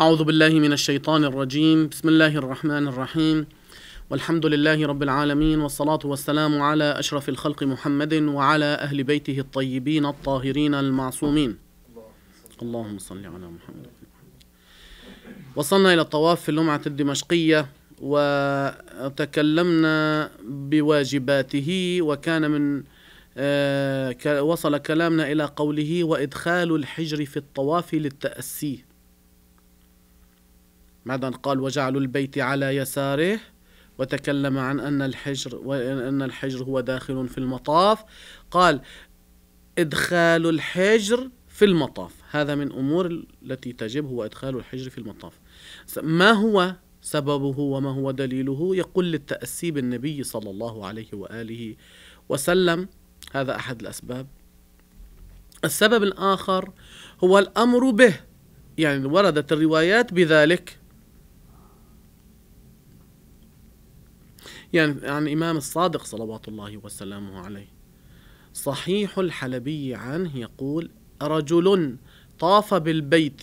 أعوذ بالله من الشيطان الرجيم بسم الله الرحمن الرحيم والحمد لله رب العالمين والصلاة والسلام على أشرف الخلق محمد وعلى أهل بيته الطيبين الطاهرين المعصومين اللهم صل على محمد وصلنا إلى الطواف في اللمعة الدمشقية وتكلمنا بواجباته وكان من آه، وصل كلامنا إلى قوله وإدخال الحجر في الطواف للتأسي بعد أن قال وجعلوا البيت على يساره وتكلم عن أن الحجر وأن الحجر هو داخل في المطاف قال إدخال الحجر في المطاف هذا من أمور التي تجب هو إدخال الحجر في المطاف ما هو سببه وما هو دليله يقول للتأسي بالنبي صلى الله عليه وآله وسلم هذا أحد الأسباب السبب الآخر هو الأمر به يعني وردت الروايات بذلك يعني عن الإمام الصادق صلوات الله وسلامه عليه صحيح الحلبي عنه يقول رجل طاف بالبيت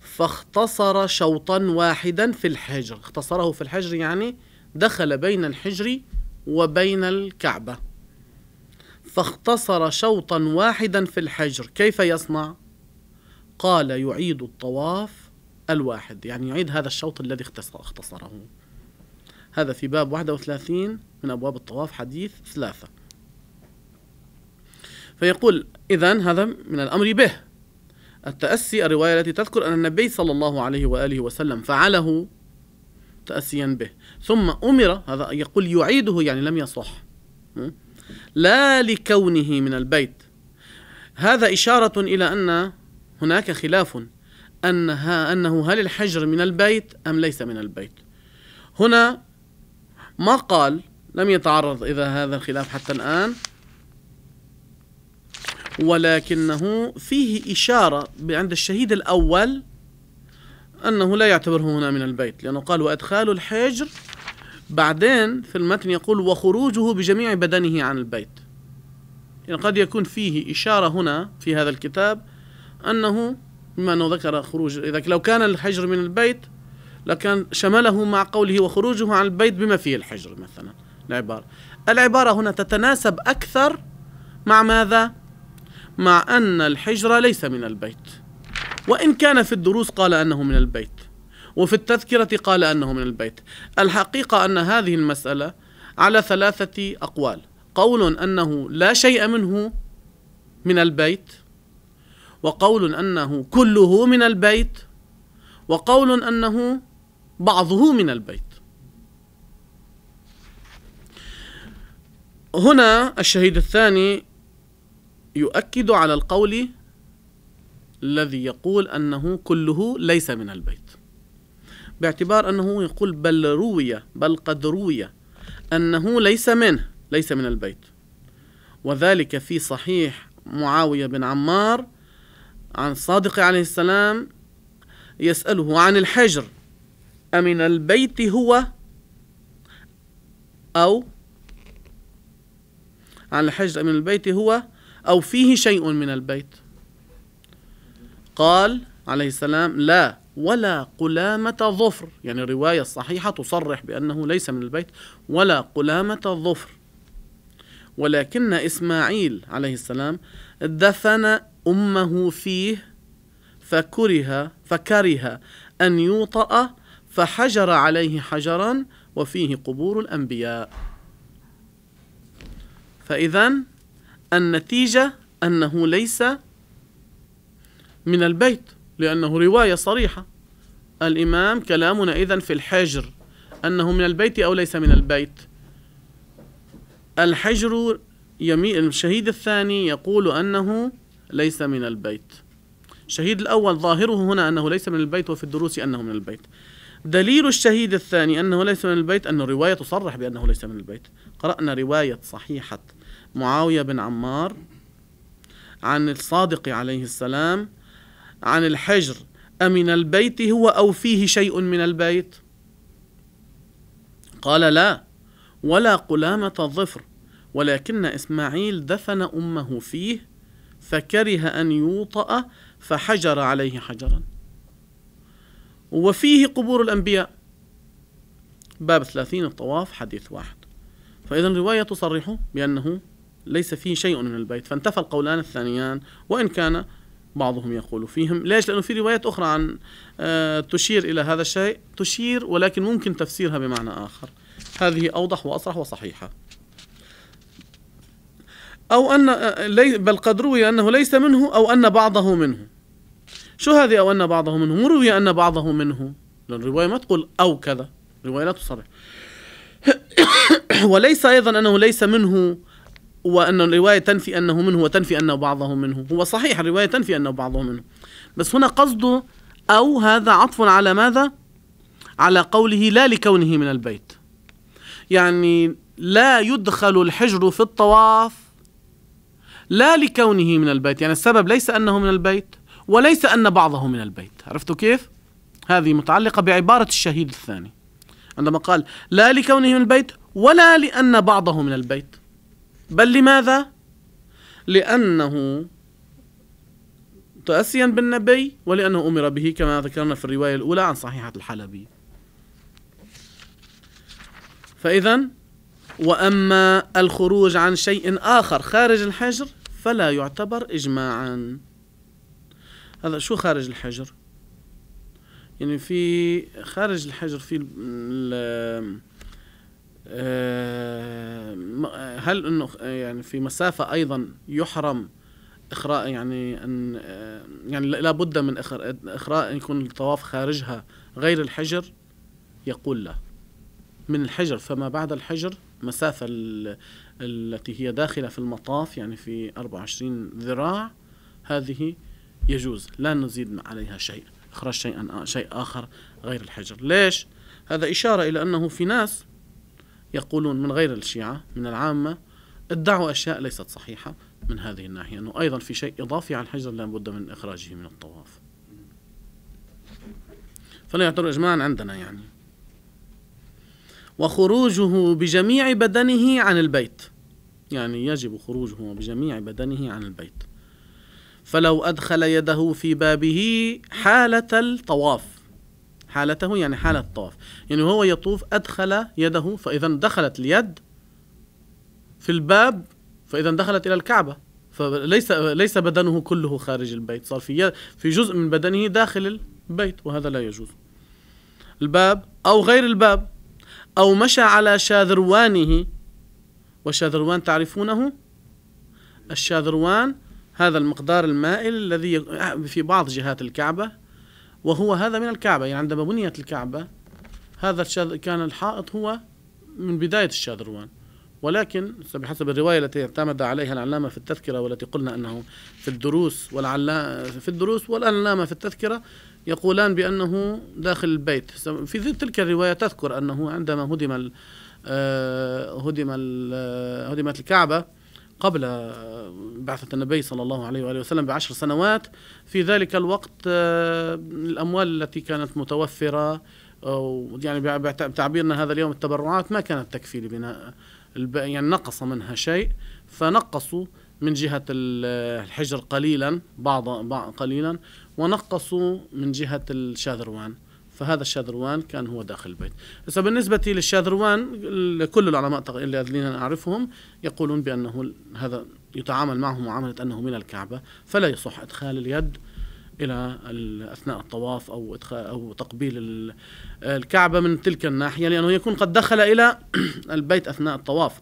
فاختصر شوطا واحدا في الحجر اختصره في الحجر يعني دخل بين الحجر وبين الكعبة فاختصر شوطا واحدا في الحجر كيف يصنع؟ قال يعيد الطواف الواحد يعني يعيد هذا الشوط الذي اختصره هذا في باب 31 من أبواب الطواف حديث ثلاثة فيقول إذا هذا من الأمر به التأسي الرواية التي تذكر أن النبي صلى الله عليه وآله وسلم فعله تأسيا به ثم أمر هذا يقول يعيده يعني لم يصح لا لكونه من البيت هذا إشارة إلى أن هناك خلاف أنها أنه هل الحجر من البيت أم ليس من البيت هنا ما قال لم يتعرض إلى هذا الخلاف حتى الآن ولكنه فيه إشارة عند الشهيد الأول أنه لا يعتبره هنا من البيت لأنه قال وإدخال الحجر بعدين في المتن يقول وخروجه بجميع بدنه عن البيت يعني قد يكون فيه إشارة هنا في هذا الكتاب أنه بما أنه ذكر خروج إذا لو كان الحجر من البيت لكن شمله مع قوله وخروجه عن البيت بما فيه الحجر مثلا العبارة العبارة هنا تتناسب أكثر مع ماذا؟ مع أن الحجر ليس من البيت وإن كان في الدروس قال أنه من البيت وفي التذكرة قال أنه من البيت الحقيقة أن هذه المسألة على ثلاثة أقوال قول أنه لا شيء منه من البيت وقول أنه كله من البيت وقول أنه بعضه من البيت هنا الشهيد الثاني يؤكد على القول الذي يقول أنه كله ليس من البيت باعتبار أنه يقول بل روي بل قد روي أنه ليس منه ليس من البيت وذلك في صحيح معاوية بن عمار عن صادق عليه السلام يسأله عن الحجر أمن البيت هو أو عن الحج أمن البيت هو أو فيه شيء من البيت قال عليه السلام لا ولا قلامة ظفر يعني الرواية الصحيحة تصرح بأنه ليس من البيت ولا قلامة ظفر ولكن إسماعيل عليه السلام دفن أمه فيه فكره فكره أن يوطأ فحجر عليه حجرا وفيه قبور الأنبياء فإذا النتيجة أنه ليس من البيت لأنه رواية صريحة الإمام كلامنا إذا في الحجر أنه من البيت أو ليس من البيت الحجر يمي الشهيد الثاني يقول أنه ليس من البيت الشهيد الأول ظاهره هنا أنه ليس من البيت وفي الدروس أنه من البيت دليل الشهيد الثاني أنه ليس من البيت أن الرواية تصرح بأنه ليس من البيت قرأنا رواية صحيحة معاوية بن عمار عن الصادق عليه السلام عن الحجر أمن البيت هو أو فيه شيء من البيت قال لا ولا قلامة الظفر ولكن إسماعيل دفن أمه فيه فكره أن يوطأ فحجر عليه حجراً وفيه قبور الأنبياء باب ثلاثين الطواف حديث واحد فإذا الرواية تصرح بأنه ليس فيه شيء من البيت فانتفى القولان الثانيان وإن كان بعضهم يقول فيهم ليش لأنه في روايات أخرى عن آه، تشير إلى هذا الشيء تشير ولكن ممكن تفسيرها بمعنى آخر هذه أوضح وأصرح وصحيحة أو أن آه، بل قد روي أنه ليس منه أو أن بعضه منه شو هذه أو أن بعضه منه مو روي أن بعضه منه لأن الرواية ما تقول أو كذا الرواية لا تصرح وليس أيضا أنه ليس منه وأن الرواية تنفي أنه منه وتنفي أن بعضه منه هو صحيح الرواية تنفي أن بعضه منه بس هنا قصده أو هذا عطف على ماذا على قوله لا لكونه من البيت يعني لا يدخل الحجر في الطواف لا لكونه من البيت يعني السبب ليس أنه من البيت وليس أن بعضه من البيت عرفتوا كيف؟ هذه متعلقة بعبارة الشهيد الثاني عندما قال لا لكونه من البيت ولا لأن بعضه من البيت بل لماذا؟ لأنه تأسيا بالنبي ولأنه أمر به كما ذكرنا في الرواية الأولى عن صحيحة الحلبي فإذا وأما الخروج عن شيء آخر خارج الحجر فلا يعتبر إجماعا هذا شو خارج الحجر يعني في خارج الحجر في آه، هل انه يعني في مسافه ايضا يحرم اخراء يعني ان آه، يعني لابد من اخراء يكون الطواف خارجها غير الحجر يقول لا من الحجر فما بعد الحجر مسافة التي هي داخلة في المطاف يعني في 24 ذراع هذه يجوز لا نزيد عليها شيء إخراج شيئا شيء آخر غير الحجر ليش؟ هذا إشارة إلى أنه في ناس يقولون من غير الشيعة من العامة ادعوا أشياء ليست صحيحة من هذه الناحية أنه أيضا في شيء إضافي على الحجر لا بد من إخراجه من الطواف فلا يعتبر إجماعا عندنا يعني وخروجه بجميع بدنه عن البيت يعني يجب خروجه بجميع بدنه عن البيت فلو أدخل يده في بابه حالة الطواف حالته يعني حالة الطواف يعني هو يطوف أدخل يده فإذا دخلت اليد في الباب فإذا دخلت إلى الكعبة فليس ليس بدنه كله خارج البيت صار في في جزء من بدنه داخل البيت وهذا لا يجوز الباب أو غير الباب أو مشى على شاذروانه والشاذروان تعرفونه الشاذروان هذا المقدار المائل الذي في بعض جهات الكعبة وهو هذا من الكعبة يعني عندما بنيت الكعبة هذا الشاذ كان الحائط هو من بداية الشاذروان ولكن بحسب الرواية التي اعتمد عليها العلامة في التذكرة والتي قلنا أنه في الدروس في الدروس والعلامة في التذكرة يقولان بأنه داخل البيت في تلك الرواية تذكر أنه عندما هدم آه، هدم آه، هدمت الكعبة قبل بعثة النبي صلى الله عليه وآله وسلم بعشر سنوات في ذلك الوقت آه، الأموال التي كانت متوفرة أو يعني بتعبيرنا هذا اليوم التبرعات ما كانت تكفي لبناء يعني نقص منها شيء فنقصوا من جهة الحجر قليلا بعض, بعض قليلا ونقصوا من جهة الشاذروان فهذا الشاذروان كان هو داخل البيت هسه بالنسبة للشاذروان كل العلماء الذين أعرفهم يقولون بأنه هذا يتعامل معه معاملة أنه من الكعبة فلا يصح إدخال اليد إلى أثناء الطواف أو إدخال أو تقبيل الكعبة من تلك الناحية لأنه يكون قد دخل إلى البيت أثناء الطواف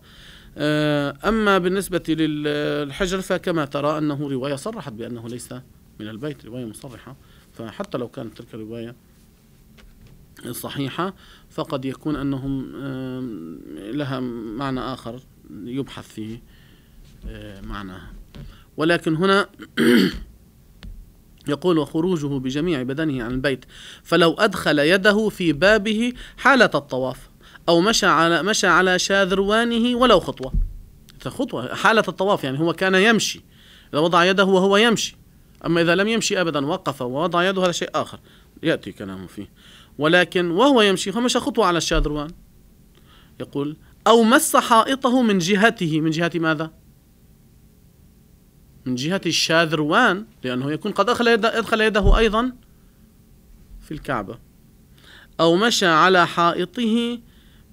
آه، أما بالنسبة للحجر فكما ترى أنه رواية صرحت بأنه ليس من البيت رواية مصرحة فحتى لو كانت تلك الرواية الصحيحة فقد يكون أنهم لها معنى آخر يبحث فيه آه، معناها ولكن هنا يقول وخروجه بجميع بدنه عن البيت فلو أدخل يده في بابه حالة الطواف أو مشى على مشى على شاذروانه ولو خطوة خطوة حالة الطواف يعني هو كان يمشي إذا وضع يده وهو يمشي أما إذا لم يمشي أبدا وقف ووضع يده هذا شيء آخر يأتي كلامه فيه ولكن وهو يمشي فمشى خطوة على الشاذروان يقول أو مس حائطه من جهته من جهة ماذا؟ من جهة الشاذروان لأنه يكون قد أدخل يده, أدخل يده أيضا في الكعبة أو مشى على حائطه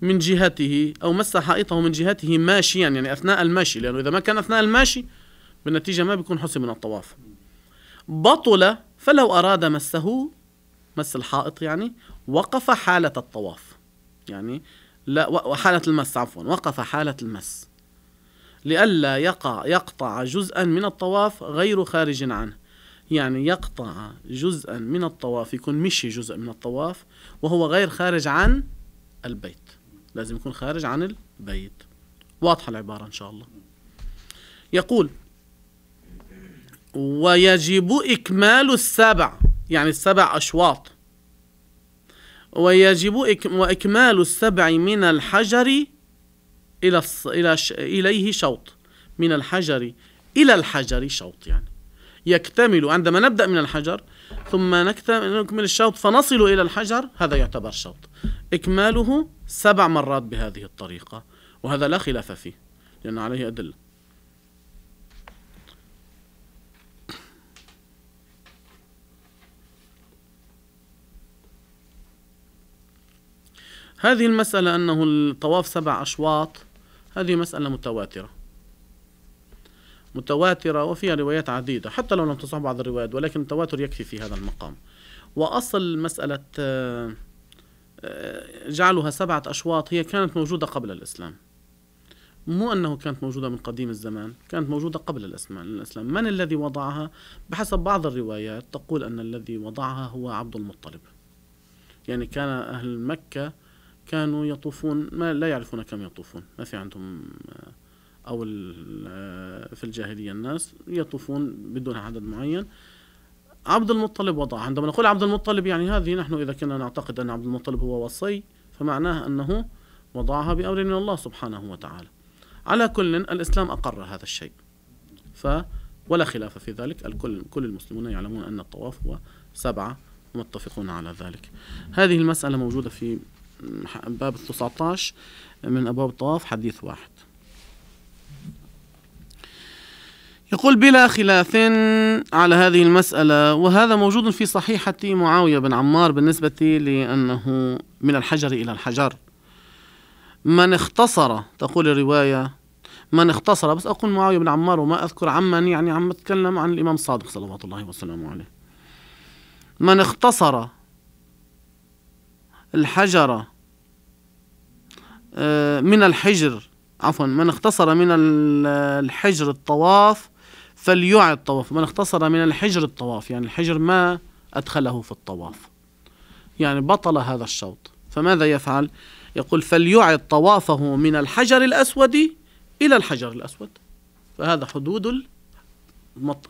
من جهته أو مس حائطه من جهته ماشيا يعني أثناء المشي لأنه إذا ما كان أثناء المشي بالنتيجة ما بيكون حسن من الطواف بطل فلو أراد مسه مس الحائط يعني وقف حالة الطواف يعني لا وحالة المس عفوا وقف حالة المس لئلا يقع يقطع جزءا من الطواف غير خارج عنه يعني يقطع جزءا من الطواف يكون مشي جزء من الطواف وهو غير خارج عن البيت لازم يكون خارج عن البيت واضحة العبارة إن شاء الله يقول ويجب إكمال السبع يعني السبع أشواط ويجب وإكمال السبع من الحجر إلى إلى إليه شوط من الحجر إلى الحجر شوط يعني يكتمل عندما نبدأ من الحجر ثم نكمل الشوط فنصل إلى الحجر هذا يعتبر شوط إكماله سبع مرات بهذه الطريقة وهذا لا خلاف فيه لأن عليه أدلة هذه المسألة أنه الطواف سبع أشواط هذه مسألة متواترة متواترة وفيها روايات عديدة حتى لو لم تصح بعض الروايات ولكن التواتر يكفي في هذا المقام وأصل مسألة آه، جعلها سبعة أشواط هي كانت موجودة قبل الإسلام مو أنه كانت موجودة من قديم الزمان كانت موجودة قبل الإسلام من الذي وضعها بحسب بعض الروايات تقول أن الذي وضعها هو عبد المطلب يعني كان أهل مكة كانوا يطوفون ما لا يعرفون كم يطوفون ما في عندهم آه، أو آه، في الجاهلية الناس يطوفون بدون عدد معين عبد المطلب وضع عندما نقول عبد المطلب يعني هذه نحن إذا كنا نعتقد أن عبد المطلب هو وصي فمعناه أنه وضعها بأمر من الله سبحانه وتعالى على كل الإسلام أقر هذا الشيء ف ولا خلاف في ذلك الكل كل المسلمون يعلمون أن الطواف هو سبعة متفقون على ذلك هذه المسألة موجودة في باب 19 من أبواب الطواف حديث واحد يقول بلا خلاف على هذه المسألة وهذا موجود في صحيحة معاوية بن عمار بالنسبة لأنه من الحجر إلى الحجر من اختصر تقول الرواية من اختصر بس أقول معاوية بن عمار وما أذكر عمن يعني عم أتكلم عن الإمام الصادق صلوات الله وسلامه عليه من اختصر الحجر آه، من الحجر عفوا من اختصر من الحجر الطواف فليعد الطواف من اختصر من الحجر الطواف يعني الحجر ما أدخله في الطواف يعني بطل هذا الشوط فماذا يفعل يقول فليعد طوافه من الحجر الأسود إلى الحجر الأسود فهذا حدود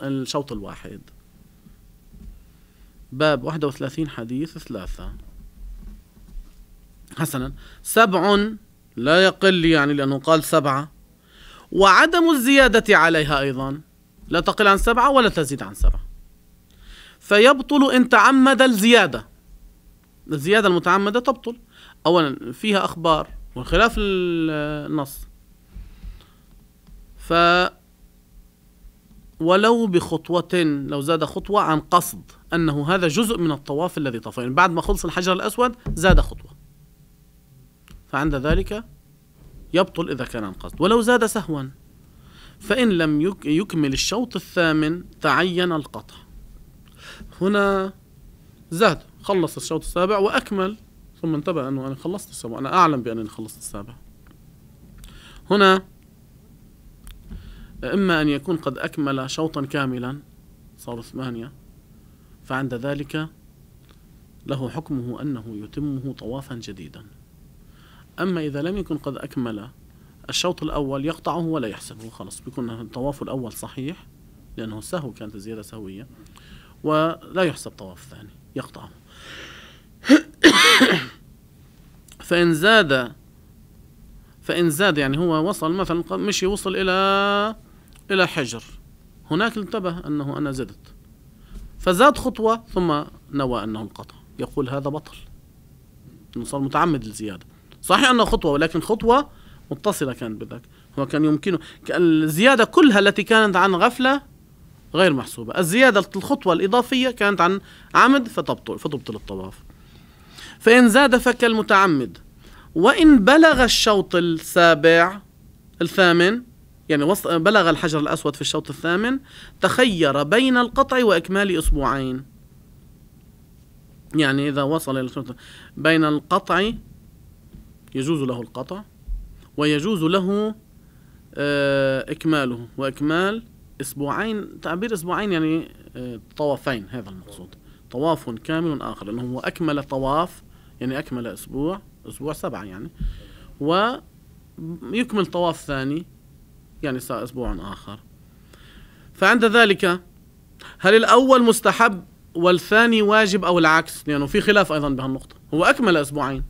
الشوط الواحد باب 31 حديث ثلاثة حسنا سبع لا يقل يعني لأنه قال سبعة وعدم الزيادة عليها أيضا لا تقل عن سبعة ولا تزيد عن سبعة فيبطل إن تعمد الزيادة الزيادة المتعمدة تبطل أولا فيها أخبار وخلاف النص ف ولو بخطوة لو زاد خطوة عن قصد أنه هذا جزء من الطواف الذي طاف يعني بعد ما خلص الحجر الأسود زاد خطوة فعند ذلك يبطل إذا كان عن قصد ولو زاد سهوا فإن لم يكمل الشوط الثامن تعين القطع هنا زاد خلص الشوط السابع وأكمل ثم انتبه أنه أنا خلصت السابع أنا أعلم بأنني خلصت السابع هنا إما أن يكون قد أكمل شوطا كاملا صاروا ثمانية فعند ذلك له حكمه أنه يتمه طوافا جديدا أما إذا لم يكن قد أكمل الشوط الأول يقطعه ولا يحسبه خلاص بيكون الطواف الأول صحيح لأنه سهو كانت الزيادة سهوية ولا يحسب طواف ثاني يقطعه فإن زاد فإن زاد يعني هو وصل مثلا مشي وصل إلى إلى حجر هناك انتبه أنه أنا زدت فزاد خطوة ثم نوى أنه القطع يقول هذا بطل أنه صار متعمد للزيادة صحيح أنه خطوة ولكن خطوة متصلة كانت بذلك هو كان يمكنه الزيادة كلها التي كانت عن غفلة غير محسوبة الزيادة الخطوة الإضافية كانت عن عمد فتبطل فتبطل الطواف فإن زاد فكالمتعمد وإن بلغ الشوط السابع الثامن يعني بلغ الحجر الأسود في الشوط الثامن تخير بين القطع وإكمال أسبوعين يعني إذا وصل إلى بين القطع يجوز له القطع ويجوز له آه، إكماله وإكمال أسبوعين تعبير أسبوعين يعني آه، طوافين هذا المقصود طواف كامل آخر لأنه هو أكمل طواف يعني أكمل أسبوع أسبوع سبعة يعني ويكمل طواف ثاني يعني أسبوع آخر فعند ذلك هل الأول مستحب والثاني واجب أو العكس لأنه يعني في خلاف أيضا بهالنقطة هو أكمل أسبوعين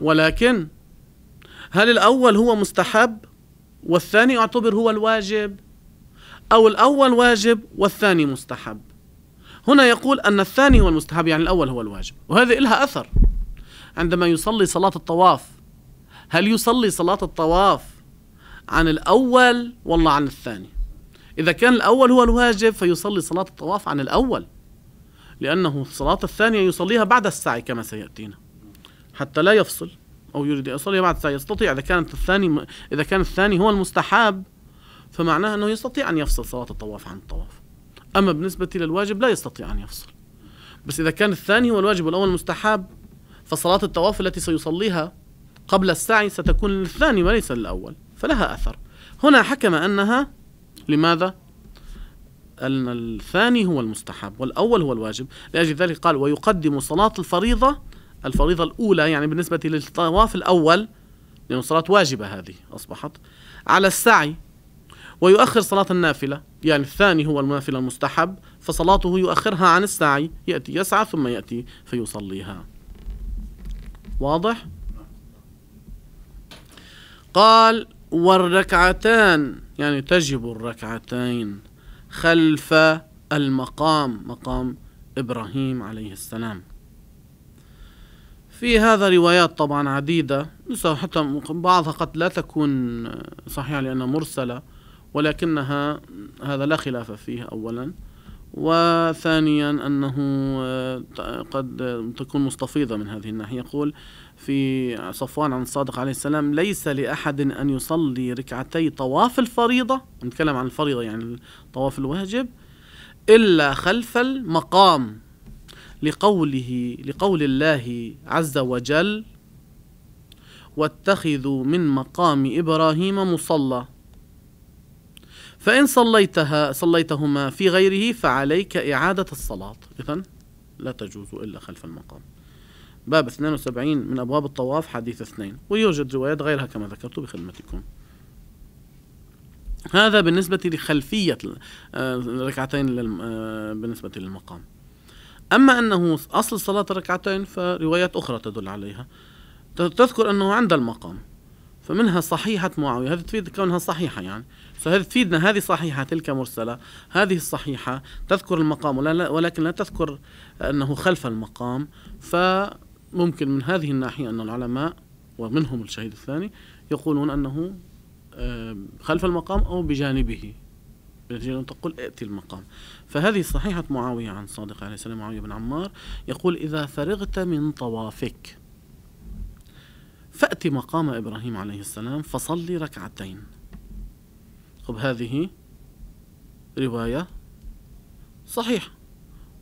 ولكن هل الأول هو مستحب والثاني يعتبر هو الواجب أو الأول واجب والثاني مستحب هنا يقول أن الثاني هو المستحب يعني الأول هو الواجب وهذه لها أثر عندما يصلي صلاة الطواف هل يصلي صلاة الطواف عن الأول والله عن الثاني إذا كان الأول هو الواجب فيصلي صلاة الطواف عن الأول لأنه صلاة الثانية يصليها بعد السعي كما سيأتينا حتى لا يفصل أو يريد يصلي بعد ساعة يستطيع إذا كانت الثاني إذا كان الثاني هو المستحاب فمعناه أنه يستطيع أن يفصل صلاة الطواف عن الطواف أما بالنسبة للواجب لا يستطيع أن يفصل بس إذا كان الثاني هو الواجب والأول المستحاب فصلاة الطواف التي سيصليها قبل السعي ستكون للثاني وليس للأول فلها أثر هنا حكم أنها لماذا؟ أن الثاني هو المستحب والأول هو الواجب لأجل ذلك قال ويقدم صلاة الفريضة الفريضة الأولى يعني بالنسبة للطواف الأول لأن الصلاة واجبة هذه أصبحت على السعي ويؤخر صلاة النافلة يعني الثاني هو النافلة المستحب فصلاته يؤخرها عن السعي يأتي يسعى ثم يأتي فيصليها واضح؟ قال والركعتان يعني تجب الركعتين خلف المقام مقام إبراهيم عليه السلام في هذا روايات طبعا عديدة حتى بعضها قد لا تكون صحيحة لأنها مرسلة ولكنها هذا لا خلاف فيه أولا وثانيا أنه آه، قد تكون مستفيضة من هذه الناحية يقول في صفوان عن الصادق عليه السلام ليس لأحد أن يصلي ركعتي طواف الفريضة نتكلم عن الفريضة يعني طواف الواجب إلا خلف المقام لقوله لقول الله عز وجل واتخذوا من مقام إبراهيم مصلى فإن صليتها صليتهما في غيره فعليك إعادة الصلاة إذا لا تجوز إلا خلف المقام باب 72 من أبواب الطواف حديث اثنين ويوجد روايات غيرها كما ذكرت بخدمتكم هذا بالنسبة لخلفية آه، ركعتين آه، بالنسبة للمقام أما أنه أصل صلاة ركعتين فروايات أخرى تدل عليها تذكر أنه عند المقام فمنها صحيحة معاوية هذه تفيد كونها صحيحة يعني فهذه تفيدنا هذه صحيحة تلك مرسلة هذه الصحيحة تذكر المقام ولكن لا تذكر أنه خلف المقام فممكن من هذه الناحية أن العلماء ومنهم الشهيد الثاني يقولون أنه خلف المقام أو بجانبه أن تقول ائتي المقام فهذه صحيحة معاوية عن صادق عليه السلام معاوية بن عمار يقول إذا فرغت من طوافك فأتي مقام إبراهيم عليه السلام فصلي ركعتين طب هذه رواية صحيحة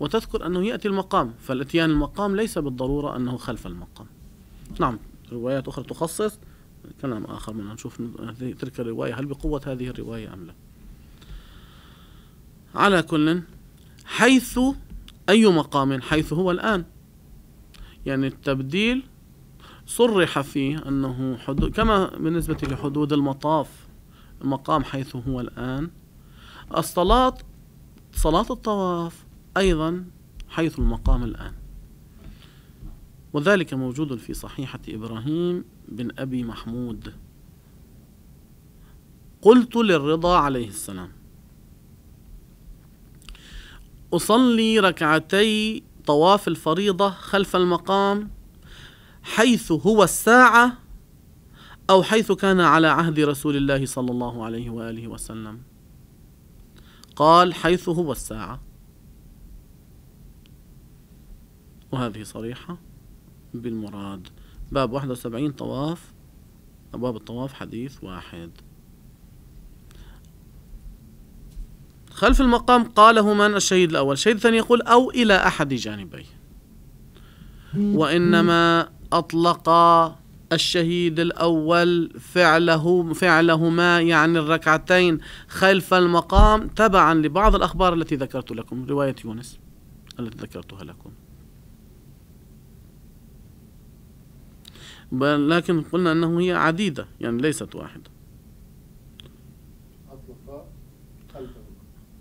وتذكر أنه يأتي المقام فالاتيان المقام ليس بالضرورة أنه خلف المقام نعم روايات أخرى تخصص كلام آخر من نشوف تلك الرواية هل بقوة هذه الرواية أم لا على كل حيث أي مقام حيث هو الآن يعني التبديل صرح فيه أنه حدود كما بالنسبة لحدود المطاف المقام حيث هو الآن الصلاة صلاة الطواف أيضا حيث المقام الآن وذلك موجود في صحيحة إبراهيم بن أبي محمود قلت للرضا عليه السلام أصلي ركعتي طواف الفريضة خلف المقام حيث هو الساعة أو حيث كان على عهد رسول الله صلى الله عليه وآله وسلم قال حيث هو الساعة وهذه صريحة بالمراد باب 71 طواف أبواب الطواف حديث واحد خلف المقام قاله من الشهيد الأول الشهيد الثاني يقول أو إلى أحد جانبيه وإنما أطلق الشهيد الأول فعله فعلهما يعني الركعتين خلف المقام تبعا لبعض الأخبار التي ذكرت لكم رواية يونس التي ذكرتها لكم لكن قلنا أنه هي عديدة يعني ليست واحدة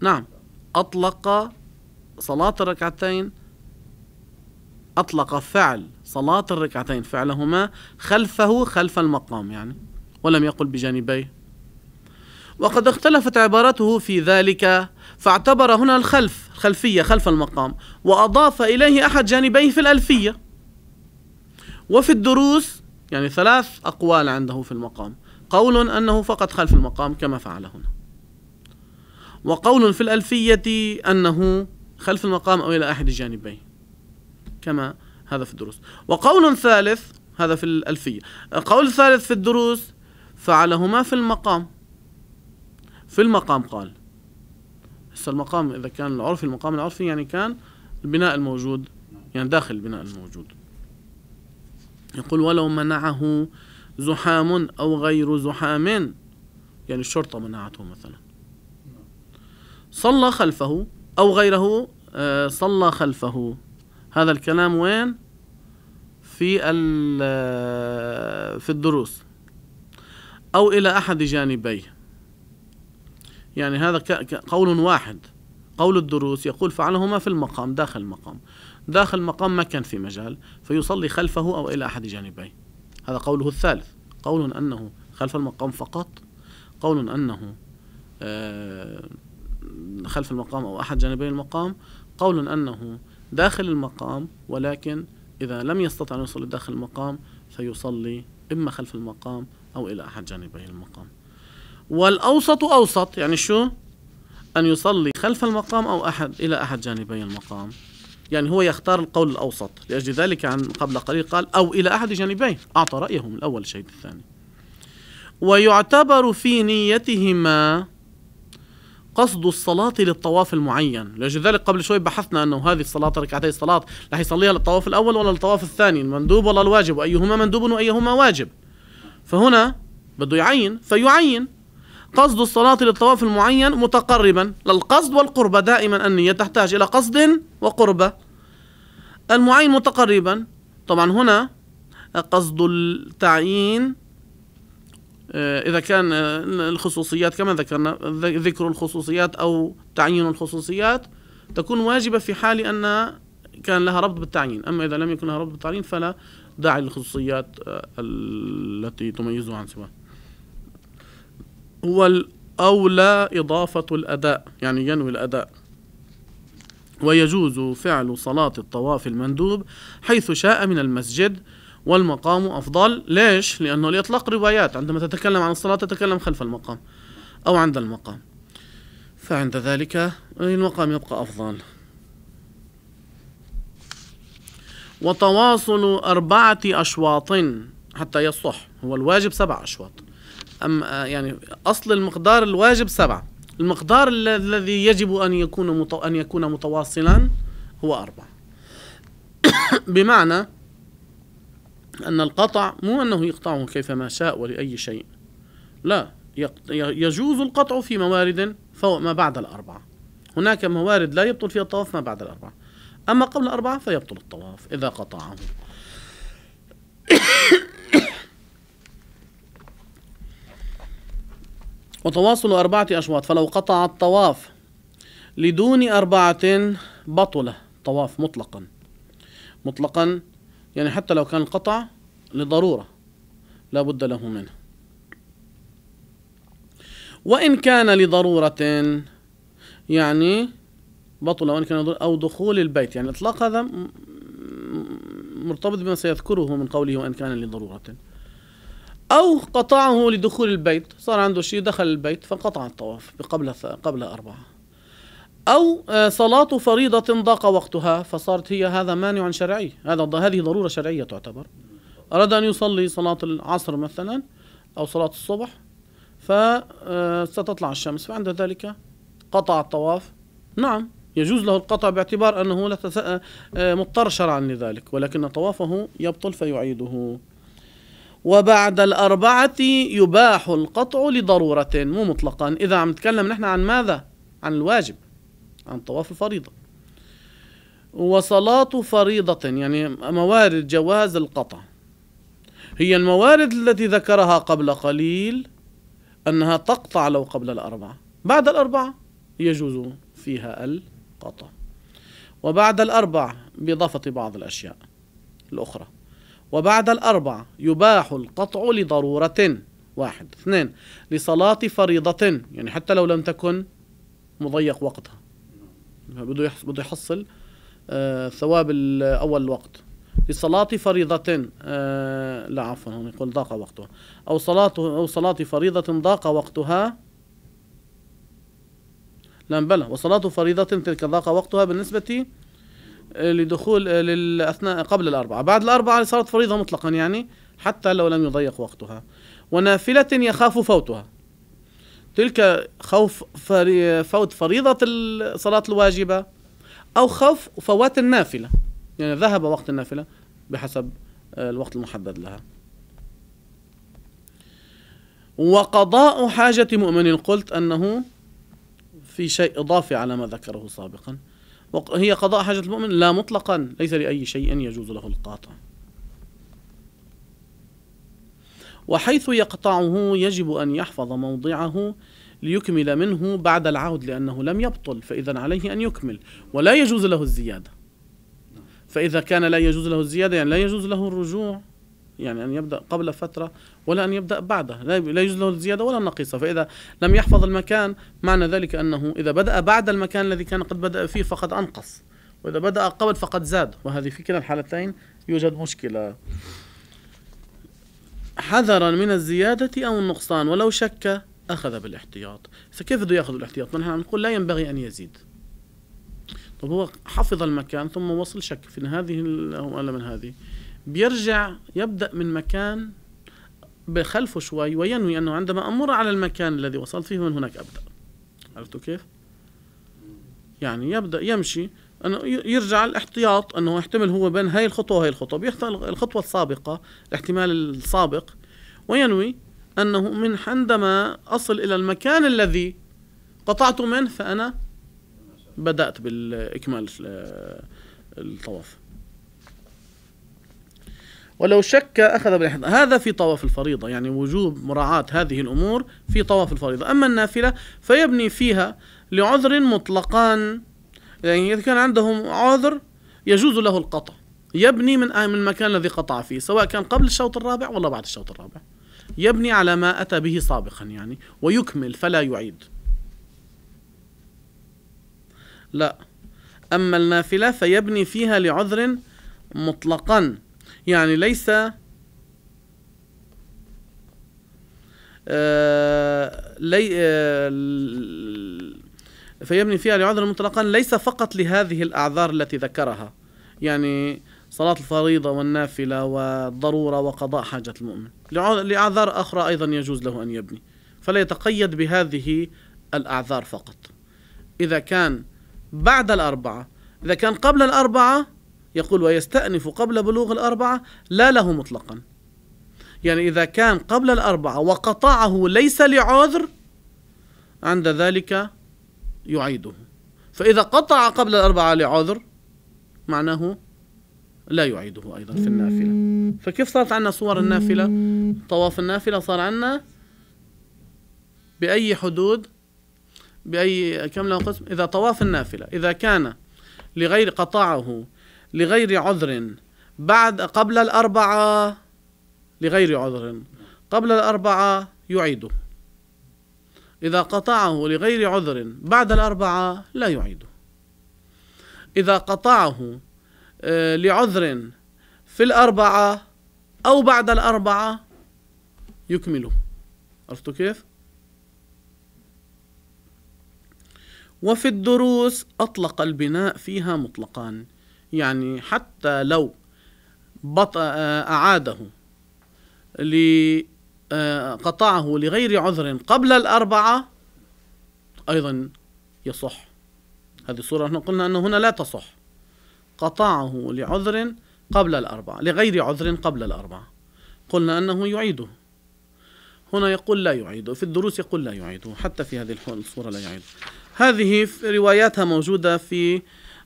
نعم أطلق صلاة الركعتين أطلق فعل صلاة الركعتين فعلهما خلفه خلف المقام يعني ولم يقل بجانبيه وقد اختلفت عبارته في ذلك فاعتبر هنا الخلف خلفية خلف المقام وأضاف إليه أحد جانبيه في الألفية وفي الدروس يعني ثلاث أقوال عنده في المقام قول أنه فقط خلف المقام كما فعل هنا وقول في الألفية أنه خلف المقام أو إلى أحد الجانبين كما هذا في الدروس وقول ثالث هذا في الألفية قول ثالث في الدروس فعلهما في المقام في المقام قال هسه المقام إذا كان العرفي المقام العرفي يعني كان البناء الموجود يعني داخل البناء الموجود يقول ولو منعه زحام أو غير زحام يعني الشرطة منعته مثلا صلى خلفه أو غيره آه، صلى خلفه هذا الكلام وين في آه، في الدروس أو إلى أحد جانبيه يعني هذا قول واحد قول الدروس يقول فعلهما في المقام داخل المقام داخل المقام ما كان في مجال فيصلي خلفه أو إلى أحد جانبيه هذا قوله الثالث قول أنه خلف المقام فقط قول أنه آه خلف المقام أو أحد جانبي المقام قول أنه داخل المقام ولكن إذا لم يستطع أن يصلي داخل المقام فيصلي إما خلف المقام أو إلى أحد جانبي المقام والأوسط أوسط يعني شو أن يصلي خلف المقام أو أحد إلى أحد جانبي المقام يعني هو يختار القول الأوسط لأجل ذلك عن قبل قليل قال أو إلى أحد جانبيه أعطى رأيه من الأول شيء الثاني ويعتبر في نيتهما قصد الصلاة للطواف المعين لأجل ذلك قبل شوي بحثنا أنه هذه الصلاة ركعتي الصلاة رح يصليها للطواف الأول ولا للطواف الثاني المندوب ولا الواجب وأيهما مندوب وأيهما واجب فهنا بده يعين فيعين قصد الصلاة للطواف المعين متقربا للقصد والقربة دائما النية تحتاج إلى قصد وقربة المعين متقربا طبعا هنا قصد التعيين آه، إذا كان آه، الخصوصيات كما ذكرنا ذكر الخصوصيات أو تعيين الخصوصيات تكون واجبة في حال أن كان لها ربط بالتعيين أما إذا لم يكن لها ربط بالتعيين فلا داعي للخصوصيات آه، التي تميزه عن سواه هو الأولى إضافة الأداء يعني ينوي الأداء ويجوز فعل صلاة الطواف المندوب حيث شاء من المسجد والمقام أفضل ليش؟ لأنه الإطلاق روايات عندما تتكلم عن الصلاة تتكلم خلف المقام أو عند المقام فعند ذلك المقام يبقى أفضل وتواصل أربعة أشواط حتى يصح هو الواجب سبع أشواط أم يعني أصل المقدار الواجب سبعة المقدار الذي يجب أن يكون أن يكون متواصلا هو أربعة بمعنى أن القطع مو أنه يقطعه كيفما شاء ولأي شيء لا يجوز القطع في موارد فوق ما بعد الأربعة هناك موارد لا يبطل فيها الطواف ما بعد الأربعة أما قبل الأربعة فيبطل الطواف إذا قطعه وتواصل أربعة أشواط فلو قطع الطواف لدون أربعة بطل طواف مطلقا مطلقا يعني حتى لو كان قطع لضرورة لا بد له منه وإن كان لضرورة يعني بطل وإن كان أو دخول البيت يعني الإطلاق هذا مرتبط بما سيذكره من قوله وإن كان لضرورة أو قطعه لدخول البيت صار عنده شيء دخل البيت فقطع الطواف قبل قبل أربعة أو آه، صلاة فريضة ضاق وقتها فصارت هي هذا مانع شرعي هذا هذه ضرورة شرعية تعتبر أراد أن يصلي صلاة العصر مثلا أو صلاة الصبح فستطلع آه، الشمس فعند ذلك قطع الطواف نعم يجوز له القطع باعتبار أنه آه، مضطر شرعا لذلك ولكن طوافه يبطل فيعيده وبعد الأربعة يباح القطع لضرورة مو مطلقا إذا عم نتكلم نحن عن ماذا؟ عن الواجب عن طواف الفريضة وصلاة فريضة يعني موارد جواز القطع هي الموارد التي ذكرها قبل قليل أنها تقطع لو قبل الأربعة بعد الأربعة يجوز فيها القطع وبعد الأربع بإضافة بعض الأشياء الأخرى وبعد الأربع يباح القطع لضرورة واحد اثنين لصلاة فريضة يعني حتى لو لم تكن مضيق وقتها بده بده يحصل آه، ثواب اول الوقت لصلاة فريضة آه، لا عفوا هون يقول ضاق وقتها أو صلاة أو صلاة فريضة ضاق وقتها لا بلى وصلاة فريضة تلك ضاق وقتها بالنسبة آه، لدخول للأثناء قبل الأربعة بعد الأربعة صارت فريضة مطلقا يعني حتى لو لم يضيق وقتها ونافلة يخاف فوتها تلك خوف فري فوت فريضة الصلاة الواجبة أو خوف فوات النافلة يعني ذهب وقت النافلة بحسب آه، الوقت المحدد لها وقضاء حاجة مؤمن قلت أنه في شيء إضافي على ما ذكره سابقا هي قضاء حاجة المؤمن لا مطلقا ليس لأي شيء يجوز له القاطع وحيث يقطعه يجب أن يحفظ موضعه ليكمل منه بعد العود لأنه لم يبطل فإذا عليه أن يكمل ولا يجوز له الزيادة فإذا كان لا يجوز له الزيادة يعني لا يجوز له الرجوع يعني أن يبدأ قبل فترة ولا أن يبدأ بعدها لا يجوز له الزيادة ولا النقيصة فإذا لم يحفظ المكان معنى ذلك أنه إذا بدأ بعد المكان الذي كان قد بدأ فيه فقد أنقص وإذا بدأ قبل فقد زاد وهذه في كلا الحالتين يوجد مشكلة حذرا من الزيادة أو النقصان ولو شك أخذ بالاحتياط كيف بده يأخذ بالاحتياط نحن عم نقول لا ينبغي أن يزيد طب هو حفظ المكان ثم وصل شك في هذه ولا من هذه بيرجع يبدأ من مكان بخلفه شوي وينوي أنه عندما أمر على المكان الذي وصلت فيه من هناك أبدأ عرفتوا كيف؟ يعني يبدأ يمشي أنه يرجع الاحتياط أنه يحتمل هو بين هاي الخطوة وهي الخطوة بيختار الخطوة السابقة الاحتمال السابق وينوي أنه من عندما أصل إلى المكان الذي قطعت منه فأنا بدأت بالإكمال آه، الطواف ولو شك أخذ بالإحضار هذا في طواف الفريضة يعني وجوب مراعاة هذه الأمور في طواف الفريضة أما النافلة فيبني فيها لعذر مطلقان يعني إذا كان عندهم عذر يجوز له القطع يبني من آه، من المكان الذي قطع فيه سواء كان قبل الشوط الرابع ولا بعد الشوط الرابع يبني على ما أتى به سابقا يعني ويكمل فلا يعيد لا أما النافلة فيبني فيها لعذر مطلقا يعني ليس آه، لي آه، فيبني فيها لعذر مطلقا ليس فقط لهذه الأعذار التي ذكرها يعني صلاة الفريضة والنافلة والضرورة وقضاء حاجة المؤمن لأعذار أخرى أيضا يجوز له أن يبني فلا يتقيد بهذه الأعذار فقط إذا كان بعد الأربعة إذا كان قبل الأربعة يقول ويستأنف قبل بلوغ الأربعة لا له مطلقا يعني إذا كان قبل الأربعة وقطعه ليس لعذر عند ذلك يعيده فإذا قطع قبل الأربعة لعذر معناه لا يعيده أيضا في النافلة فكيف صارت عنا صور النافلة طواف النافلة صار عنا بأي حدود بأي كم له قسم إذا طواف النافلة إذا كان لغير قطعه لغير عذر بعد قبل الأربعة لغير عذر قبل الأربعة يعيده إذا قطعه لغير عذر بعد الأربعة لا يعيده إذا قطعه آه، لعذر في الأربعة أو بعد الأربعة يكمله عرفتوا كيف؟ وفي الدروس أطلق البناء فيها مطلقان يعني حتى لو بط... آه، أعاده ل... قطعه لغير عذر قبل الأربعة أيضا يصح هذه الصورة نحن قلنا أن هنا لا تصح قطعه لعذر قبل الأربعة لغير عذر قبل الأربعة قلنا أنه يعيده هنا يقول لا يعيده في الدروس يقول لا يعيده حتى في هذه الصورة لا يعيده هذه رواياتها موجودة في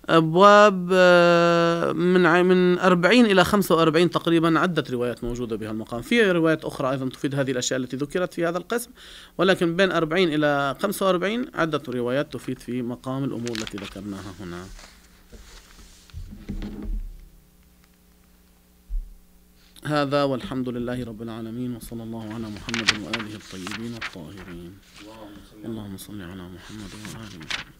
أبواب آه، من من 40 إلى 45 تقريبا عدة روايات موجودة بها المقام في روايات أخرى أيضا تفيد هذه الأشياء التي ذكرت في هذا القسم ولكن بين 40 إلى 45 عدة روايات تفيد في مقام الأمور التي ذكرناها هنا هذا والحمد لله رب العالمين وصلى الله على محمد وآله الطيبين الطاهرين اللهم صل على محمد وآل محمد